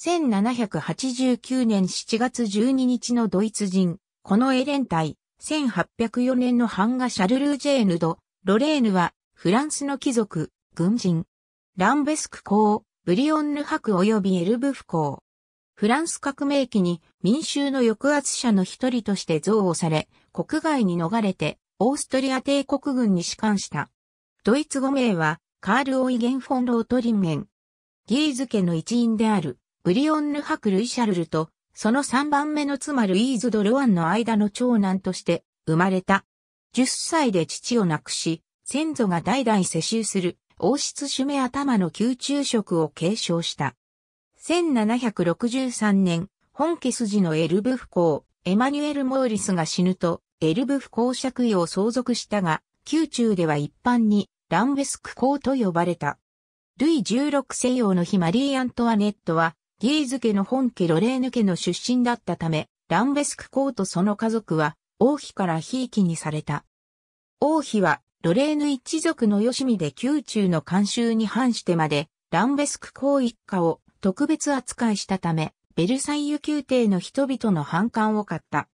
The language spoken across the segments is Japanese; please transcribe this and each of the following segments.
1789年7月12日のドイツ人、このエレン隊、1804年のハンガシャルルージェーヌド、ロレーヌは、フランスの貴族、軍人。ランベスク公、ブリオンヌ伯及びエルブフ公。フランス革命期に民衆の抑圧者の一人として憎悪され、国外に逃れて、オーストリア帝国軍に仕官した。ドイツ語名は、カール・オイゲン・フォン・ロートリンゲン。ギーズ家の一員である。ブリオンヌク・ルイシャルルと、その3番目の妻ルイーズ・ド・ロアンの間の長男として生まれた。10歳で父を亡くし、先祖が代々世襲する王室主目頭の宮中職を継承した。1763年、本家筋のエルブ不幸、エマニュエル・モーリスが死ぬと、エルブ不幸爵位を相続したが、宮中では一般にランウェスク公と呼ばれた。ルイ16世王の妃マリー・アントワネットは、ギーズ家の本家ロレーヌ家の出身だったため、ランベスク公とその家族は、王妃から悲劇にされた。王妃は、ロレーヌ一族のよしみで宮中の慣習に反してまで、ランベスク公一家を特別扱いしたため、ベルサイユ宮廷の人々の反感を買った。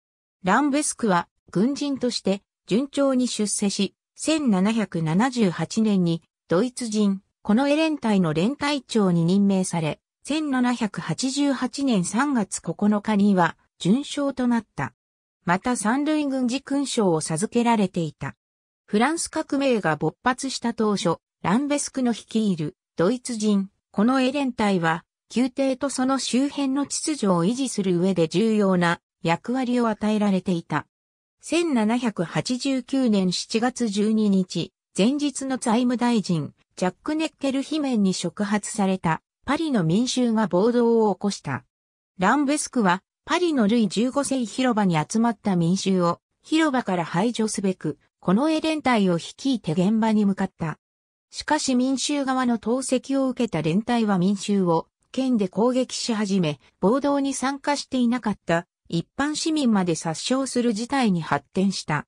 ランベスクは、軍人として、順調に出世し、1778年に、ドイツ人、このエレン隊の連隊長に任命され、1788年3月9日には、順将となった。また三類軍事勲章を授けられていた。フランス革命が勃発した当初、ランベスクの率いるドイツ人、このエレン隊は、宮廷とその周辺の秩序を維持する上で重要な役割を与えられていた。1789年7月12日、前日の財務大臣、ジャック・ネッケル・ヒメンに触発されたパリの民衆が暴動を起こした。ランベスクは、パリのルイ15世広場に集まった民衆を、広場から排除すべく、このエ連隊を率いて現場に向かった。しかし民衆側の投石を受けた連隊は民衆を、県で攻撃し始め、暴動に参加していなかった一般市民まで殺傷する事態に発展した。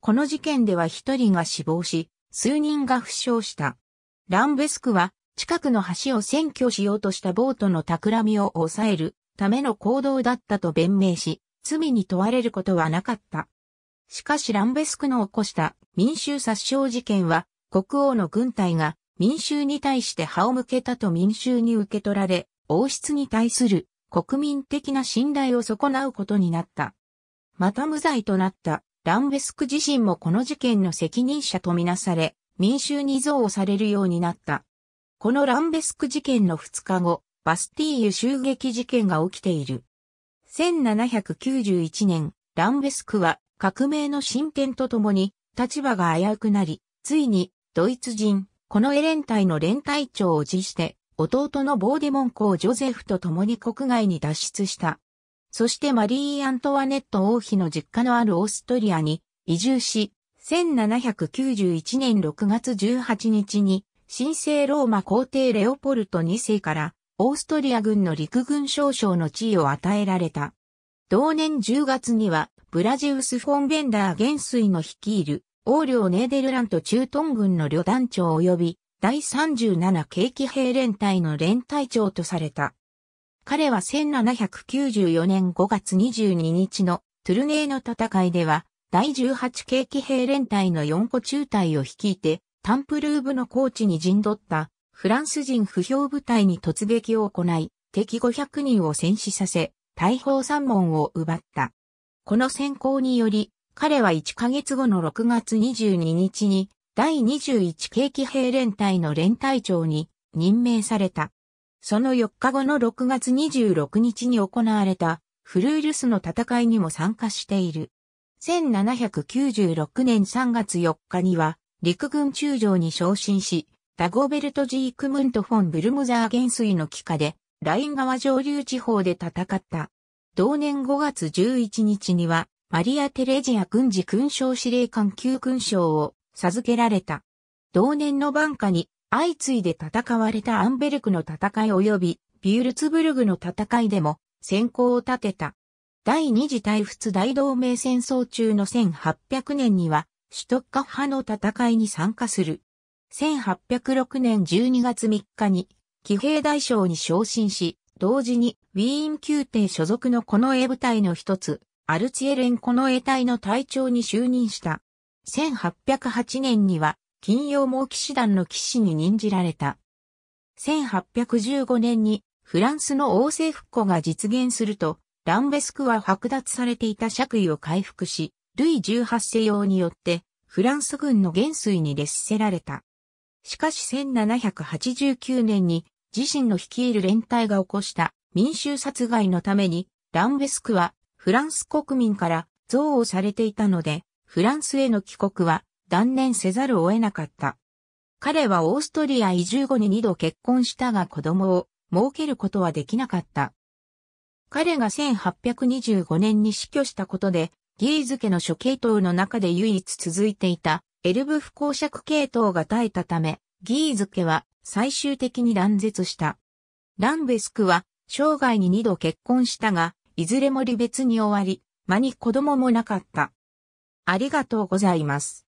この事件では一人が死亡し、数人が負傷した。ランベスクは近くの橋を占拠しようとしたボートの企みを抑えるための行動だったと弁明し、罪に問われることはなかった。しかしランベスクの起こした民衆殺傷事件は、国王の軍隊が民衆に対して歯を向けたと民衆に受け取られ、王室に対する国民的な信頼を損なうことになった。また無罪となったランベスク自身もこの事件の責任者とみなされ、民衆に憎悪されるようになった。このランベスク事件の2日後、バスティーユ襲撃事件が起きている。1791年、ランベスクは革命の進展とともに立場が危うくなり、ついにドイツ人、このエレン隊の連隊長を辞して、弟のボーデモン公ジョゼフと共に国外に脱出した。そしてマリー・アントワネット王妃の実家のあるオーストリアに移住し、1791年6月18日に神聖ローマ皇帝レオポルト2世からオーストリア軍の陸軍少将の地位を与えられた。同年10月にはブラジウス・フォンベンダー元帥の率いる王領ネーデルラント中東軍の旅団長及び第37景気兵連隊の連隊長とされた。彼は1794年5月22日のトゥルネーの戦いでは第18景気兵連隊の4個中隊を率いてタンプルーブの高地に陣取ったフランス人不評部隊に突撃を行い、敵500人を戦死させ、大砲三門を奪った。この戦功により、彼は1ヶ月後の6月22日に、第21景気兵連隊の連隊長に任命された。その4日後の6月26日に行われたフルールスの戦いにも参加している。1796年3月4日には陸軍中将に昇進し、ダゴベルト・ジークムント・フォン・ブルムザー元帥の帰下で、ライン川上流地方で戦った。同年5月11日には、マリア・テレジア軍事勲章司令官級勲章を授けられた。同年の晩夏に、相次いで戦われたアンベルクの戦い及び、ビュールツブルグの戦いでも、先行を立てた。第二次大仏大同盟戦争中の1800年には、シュトッカ派の戦いに参加する。1806年12月3日に、騎兵大将に昇進し、同時にウィーン宮廷所属のこの絵部隊の一つ、アルツエレンこの絵隊の隊長に就任した。1808年には、金曜猛騎士団の騎士に任じられた。1815年に、フランスの王政復古が実現すると、ランベスクは剥奪されていた爵位を回復し、ルイ18世用によってフランス軍の元帥に列せられた。しかし1789年に自身の率いる連帯が起こした民衆殺害のためにランベスクはフランス国民から憎悪されていたのでフランスへの帰国は断念せざるを得なかった。彼はオーストリア移住後に二度結婚したが子供を設けることはできなかった。彼が1825年に死去したことでギーズ家の諸系統の中で唯一続いていたエルブ不公爵系統が耐えたため、ギーズ家は最終的に断絶した。ランベスクは生涯に二度結婚したが、いずれも離別に終わり、間に子供もなかった。ありがとうございます。